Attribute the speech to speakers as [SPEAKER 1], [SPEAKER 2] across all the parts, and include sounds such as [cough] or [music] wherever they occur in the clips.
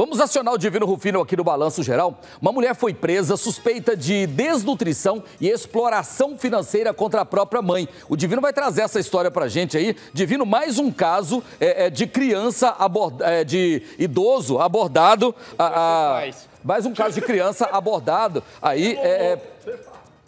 [SPEAKER 1] Vamos acionar o Divino Rufino aqui no Balanço Geral. Uma mulher foi presa suspeita de desnutrição e exploração financeira contra a própria mãe. O Divino vai trazer essa história pra gente aí. Divino, mais um caso é, é, de criança, aborda, é, de idoso abordado. A, a, mais um caso de criança [laughs] abordado aí. É, é,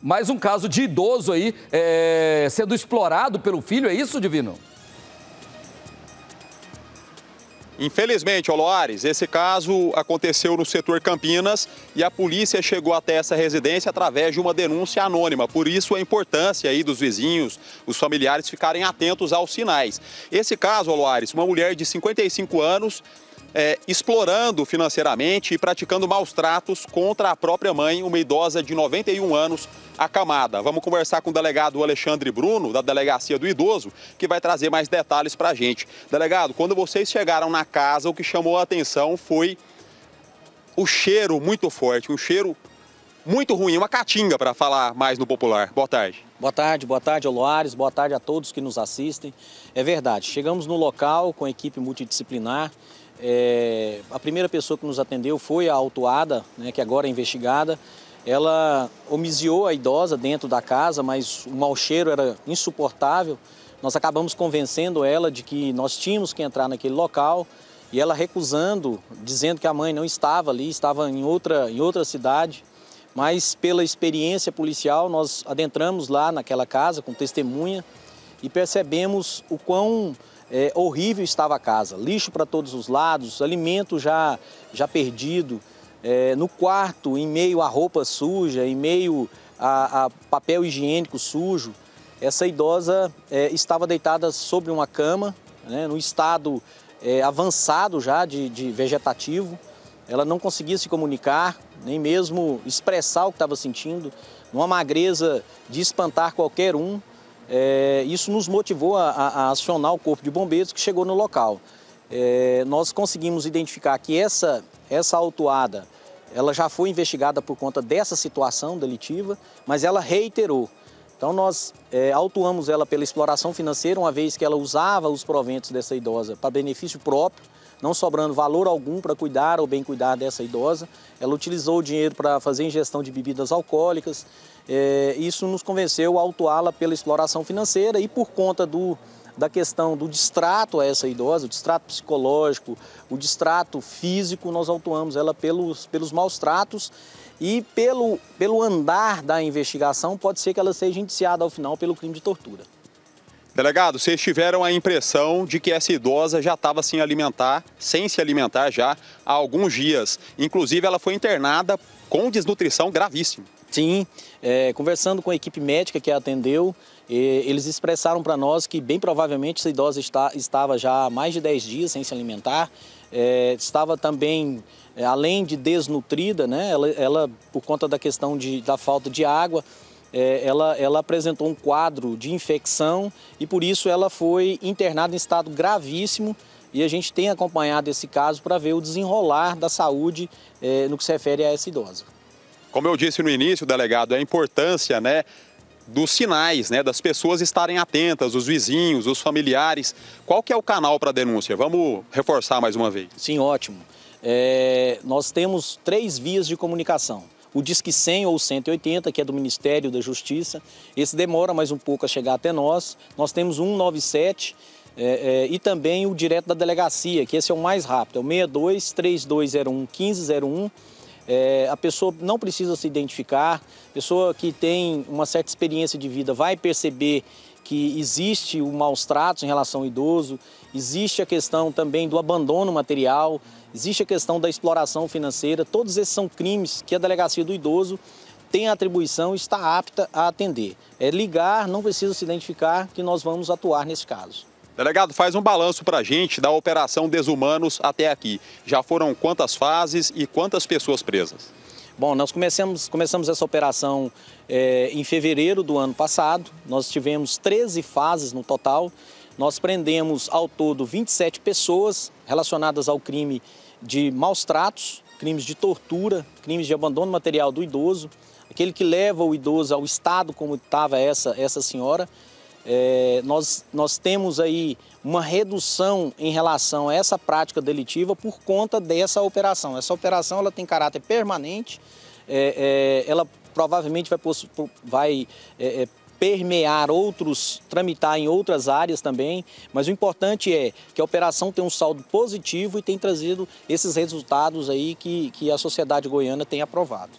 [SPEAKER 1] mais um caso de idoso aí é, sendo explorado pelo filho, é isso, Divino? Infelizmente, Oloares, esse
[SPEAKER 2] caso aconteceu no setor Campinas e a polícia chegou até essa residência através de uma denúncia anônima. Por isso, a importância aí dos vizinhos, os familiares ficarem atentos aos sinais. Esse caso, Oloares, uma mulher de 55 anos é, explorando financeiramente e praticando maus tratos contra a própria mãe, uma idosa de 91 anos, acamada. Vamos conversar com o delegado Alexandre Bruno, da Delegacia do Idoso, que vai trazer mais detalhes para a gente. Delegado, quando vocês chegaram na casa, o que chamou a atenção foi o cheiro muito forte, um cheiro muito ruim, uma catinga para falar mais no popular. Boa tarde.
[SPEAKER 3] Boa tarde, boa tarde, Oloares, boa tarde a todos que nos assistem. É verdade, chegamos no local com a equipe multidisciplinar é, a primeira pessoa que nos atendeu foi a autuada, né, que agora é investigada. Ela omisiou a idosa dentro da casa, mas o mau cheiro era insuportável. Nós acabamos convencendo ela de que nós tínhamos que entrar naquele local e ela recusando, dizendo que a mãe não estava ali, estava em outra, em outra cidade. Mas pela experiência policial, nós adentramos lá naquela casa com testemunha e percebemos o quão é, horrível estava a casa. Lixo para todos os lados, alimento já, já perdido. É, no quarto, em meio a roupa suja, em meio a, a papel higiênico sujo, essa idosa é, estava deitada sobre uma cama, né, no estado é, avançado já de, de, vegetativo. Ela não conseguia se comunicar, nem mesmo expressar o que estava sentindo, numa magreza de espantar qualquer um. É, isso nos motivou a, a, acionar o Corpo de Bombeiros que chegou no local. É, nós conseguimos identificar que essa, essa autuada ela já foi investigada por conta dessa situação delitiva, mas ela reiterou. Então nós é, autuamos ela pela exploração financeira, uma vez que ela usava os proventos dessa idosa para benefício próprio, não sobrando valor algum para cuidar ou bem cuidar dessa idosa. Ela utilizou o dinheiro para fazer ingestão de bebidas alcoólicas, é, isso nos convenceu a autuá-la pela exploração financeira e por conta do, da questão do distrato a essa idosa, o distrato psicológico, o distrato físico, nós autuamos ela pelos, pelos maus tratos e pelo, pelo andar da investigação, pode ser que ela seja indiciada ao final pelo crime de tortura.
[SPEAKER 2] Delegado, vocês tiveram a impressão de que essa idosa já estava sem alimentar, sem se alimentar já há
[SPEAKER 3] alguns dias. Inclusive, ela foi internada com desnutrição gravíssima. Sim, é, conversando com a equipe médica que a atendeu, é, eles expressaram para nós que bem provavelmente essa idosa está, estava já há mais de 10 dias sem se alimentar, é, estava também, é, além de desnutrida, né, ela, ela, por conta da questão de, da falta de água, é, ela, ela apresentou um quadro de infecção e por isso ela foi internada em estado gravíssimo e a gente tem acompanhado esse caso para ver o desenrolar da saúde é, no que se refere a essa idosa.
[SPEAKER 2] Como eu disse no início, delegado, a importância né, dos sinais, né, das pessoas estarem atentas, os vizinhos, os familiares. Qual que é o canal para denúncia? Vamos reforçar mais uma vez.
[SPEAKER 3] Sim, ótimo. É, nós temos três vias de comunicação o Disque 100 ou 180, que é do Ministério da Justiça, esse demora mais um pouco a chegar até nós. Nós temos 197 é, é, e também o direto da delegacia, que esse é o mais rápido, é o 62 3201 1501. É, a pessoa não precisa se identificar, pessoa que tem uma certa experiência de vida vai perceber que existe o maus tratos em relação ao idoso, existe a questão também do abandono material, Existe a questão da exploração financeira, todos esses são crimes que a delegacia do idoso tem atribuição e está apta a atender. É ligar, não precisa se identificar, que nós vamos atuar nesse caso.
[SPEAKER 2] Delegado, faz um balanço para a gente da operação Desumanos até aqui. Já foram quantas fases e quantas pessoas presas?
[SPEAKER 3] Bom, nós começamos, começamos essa operação é, em fevereiro do ano passado. Nós tivemos 13 fases no total. Nós prendemos ao todo 27 pessoas relacionadas ao crime de maus tratos, crimes de tortura, crimes de abandono material do idoso, aquele que leva o idoso ao estado como estava essa, essa senhora. É, nós, nós temos aí uma redução em relação a essa prática delitiva por conta dessa operação. Essa operação ela tem caráter permanente, é, é, ela provavelmente vai, vai é, é, permear outros, tramitar em outras áreas também, mas o importante é que a operação tem um saldo positivo e tem trazido esses resultados aí que, que a sociedade goiana tem aprovado.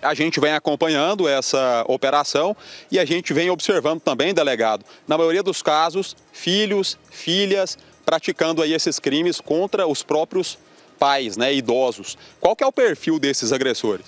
[SPEAKER 2] A gente vem acompanhando essa operação e a gente vem observando também, delegado, na maioria dos casos, filhos, filhas praticando aí esses crimes contra os próprios pais, né, idosos. Qual que é o perfil desses agressores?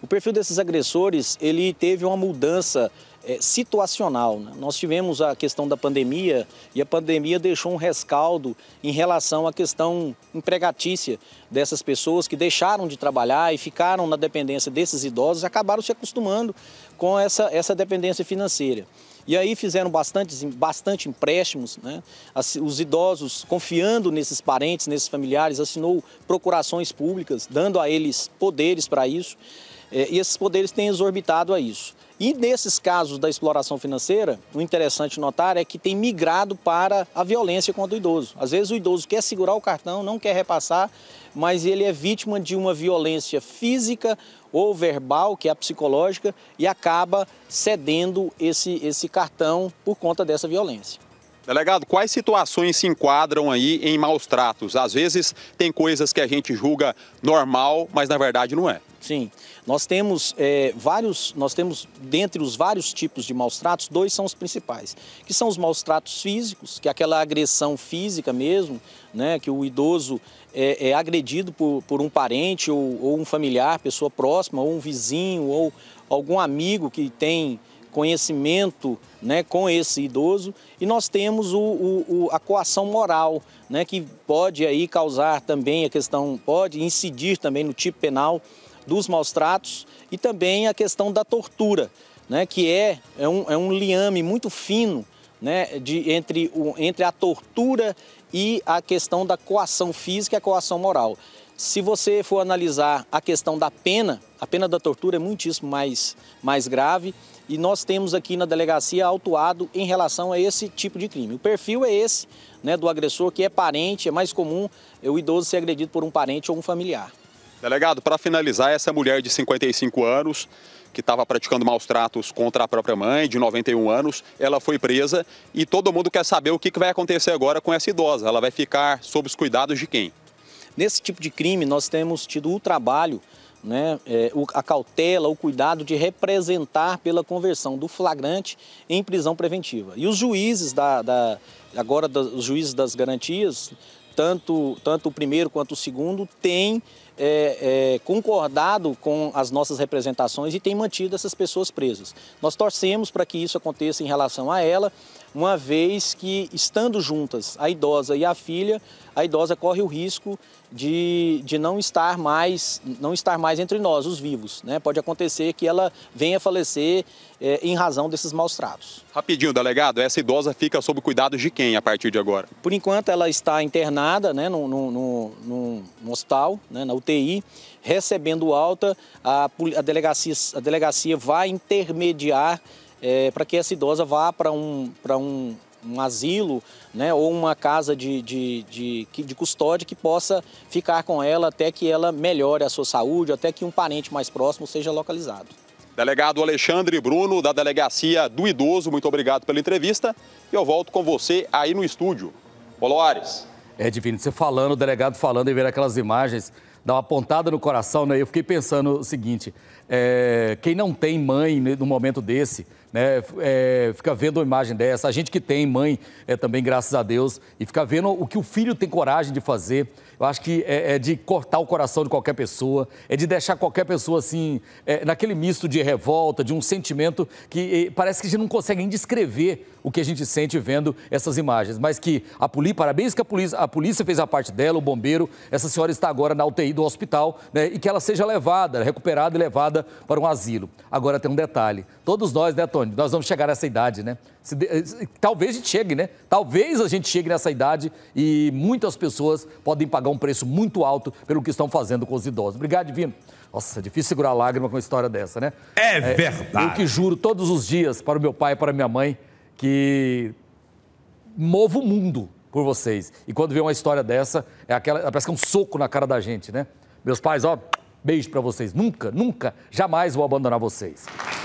[SPEAKER 3] O perfil desses agressores, ele teve uma mudança é, situacional. Né? Nós tivemos a questão da pandemia e a pandemia deixou um rescaldo em relação à questão empregatícia dessas pessoas que deixaram de trabalhar e ficaram na dependência desses idosos, acabaram se acostumando com essa, essa dependência financeira. E aí fizeram bastante, bastante empréstimos, né? os idosos confiando nesses parentes, nesses familiares, assinou procurações públicas, dando a eles poderes para isso, é, e esses poderes têm exorbitado a isso. E nesses casos da exploração financeira, o interessante notar é que tem migrado para a violência contra o idoso. Às vezes o idoso quer segurar o cartão, não quer repassar, mas ele é vítima de uma violência física ou verbal, que é a psicológica, e acaba cedendo esse, esse cartão por conta dessa violência. Delegado,
[SPEAKER 2] quais situações se enquadram aí em maus tratos? Às vezes tem coisas que a gente julga
[SPEAKER 3] normal, mas na verdade não é. Sim, nós temos é, vários, nós temos dentre os vários tipos de maus tratos, dois são os principais, que são os maus tratos físicos, que é aquela agressão física mesmo, né, que o idoso é, é agredido por, por um parente ou, ou um familiar, pessoa próxima, ou um vizinho, ou algum amigo que tem conhecimento né, com esse idoso e nós temos o, o, a coação moral, né, que pode aí causar também a questão, pode incidir também no tipo penal dos maus tratos e também a questão da tortura, né, que é, é, um, é um liame muito fino né, de, entre, o, entre a tortura e a questão da coação física e a coação moral. Se você for analisar a questão da pena, a pena da tortura é muitíssimo mais, mais grave e nós temos aqui na delegacia autuado em relação a esse tipo de crime. O perfil é esse, né, do agressor que é parente, é mais comum o idoso ser agredido por um parente ou um familiar.
[SPEAKER 2] Delegado, tá para finalizar, essa mulher de 55 anos, que estava praticando maus tratos contra a própria mãe, de 91 anos, ela foi presa e todo mundo quer saber o que vai acontecer agora com essa idosa. Ela vai ficar sob os cuidados de quem?
[SPEAKER 3] Nesse tipo de crime, nós temos tido o trabalho, né, é, a cautela, o cuidado de representar pela conversão do flagrante em prisão preventiva. E os juízes, da, da agora da, os juízes das garantias, tanto, tanto o primeiro quanto o segundo, têm é, é, concordado com as nossas representações e tem mantido essas pessoas presas. Nós torcemos para que isso aconteça em relação a ela, uma vez que, estando juntas, a idosa e a filha, a idosa corre o risco de, de não estar mais não estar mais entre nós, os vivos. Né? Pode acontecer que ela venha falecer é, em razão desses maus tratos.
[SPEAKER 2] Rapidinho, delegado, essa idosa fica sob cuidados de quem a partir de agora?
[SPEAKER 3] Por enquanto, ela está internada né, no, no, no, no hospital, né, na UTI UTI, recebendo alta, a, a, delegacia, a delegacia vai intermediar é, para que essa idosa vá para um, um, um asilo né, ou uma casa de, de, de, de, custódia que possa ficar com ela até que ela melhore a sua saúde, até que um parente mais próximo seja localizado.
[SPEAKER 2] Delegado Alexandre Bruno, da Delegacia do Idoso, muito obrigado pela entrevista. E eu volto com você aí no
[SPEAKER 1] estúdio. Boloares. É divino, você falando, o delegado falando e ver aquelas imagens dá uma pontada no coração, né? Eu fiquei pensando o seguinte: é, quem não tem mãe no né, momento desse, né, é, fica vendo uma imagem dessa. A gente que tem mãe é, também, graças a Deus, e fica vendo o que o filho tem coragem de fazer. Eu acho que é, é de cortar o coração de qualquer pessoa, é de deixar qualquer pessoa assim, é, naquele misto de revolta, de um sentimento que eh, parece que a gente não consegue nem descrever o que a gente sente vendo essas imagens. Mas que a polícia, parabéns que a polícia, a polícia fez a parte dela, o bombeiro, essa senhora está agora na UTI do hospital né, e que ela seja levada, recuperada e levada para um asilo. Agora tem um detalhe, todos nós, né, Tony, nós vamos chegar nessa idade, né? Eh, se, talvez a gente chegue, né? Talvez a gente chegue nessa idade e muitas pessoas podem pagar um preço muito alto pelo que estão fazendo com os idosos. Obrigado, Divino. Nossa, é difícil segurar a lágrima com uma história dessa, né? É, verdade. eu que juro todos os dias para o meu pai e para minha mãe que move o mundo por vocês. E quando vê uma história dessa, é aquela, parece que é um soco na cara da gente, né? Meus pais, ó, beijo para vocês. Nunca, nunca, jamais vou abandonar vocês.